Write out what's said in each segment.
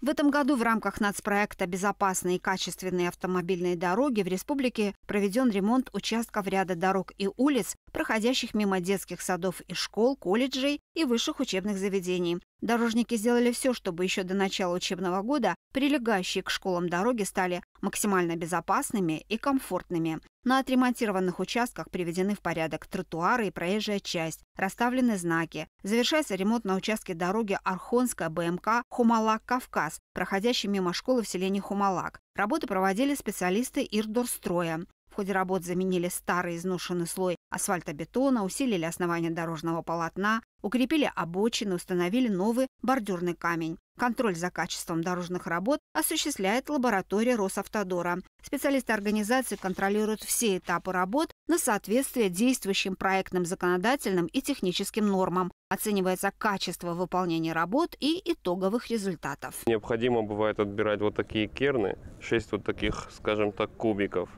В этом году в рамках нацпроекта «Безопасные и качественные автомобильные дороги» в республике проведен ремонт участков ряда дорог и улиц, проходящих мимо детских садов и школ, колледжей и высших учебных заведений. Дорожники сделали все, чтобы еще до начала учебного года прилегающие к школам дороги стали максимально безопасными и комфортными. На отремонтированных участках приведены в порядок тротуары и проезжая часть, расставлены знаки. Завершается ремонт на участке дороги Архонская БМК Хумалак-Кавказ, проходящий мимо школы в селении Хумалак. Работы проводили специалисты Ирдорстроя ходе работ заменили старый изношенный слой асфальтобетона, усилили основание дорожного полотна, укрепили обочины, установили новый бордюрный камень. Контроль за качеством дорожных работ осуществляет лаборатория Росавтодора. Специалисты организации контролируют все этапы работ на соответствие действующим проектным законодательным и техническим нормам. Оценивается качество выполнения работ и итоговых результатов. Необходимо бывает отбирать вот такие керны, 6 вот таких, скажем так, кубиков.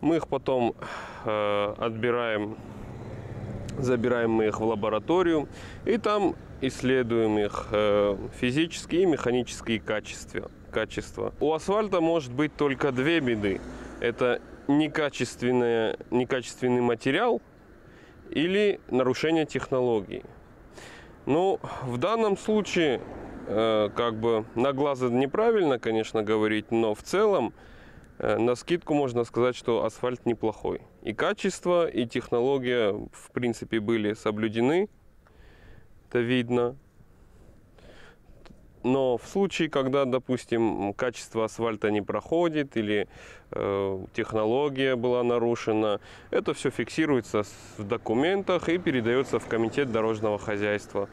Мы их потом э, отбираем, забираем мы их в лабораторию и там исследуем их э, физические и механические качества. Качество. У асфальта может быть только две беды. Это некачественное, некачественный материал или нарушение технологии. Ну, в данном случае, э, как бы на глаза неправильно, конечно, говорить, но в целом Э, на скидку можно сказать, что асфальт неплохой. И качество, и технология, в принципе, были соблюдены. Это видно. Но в случае, когда, допустим, качество асфальта не проходит или э, технология была нарушена, это все фиксируется в документах и передается в комитет дорожного хозяйства.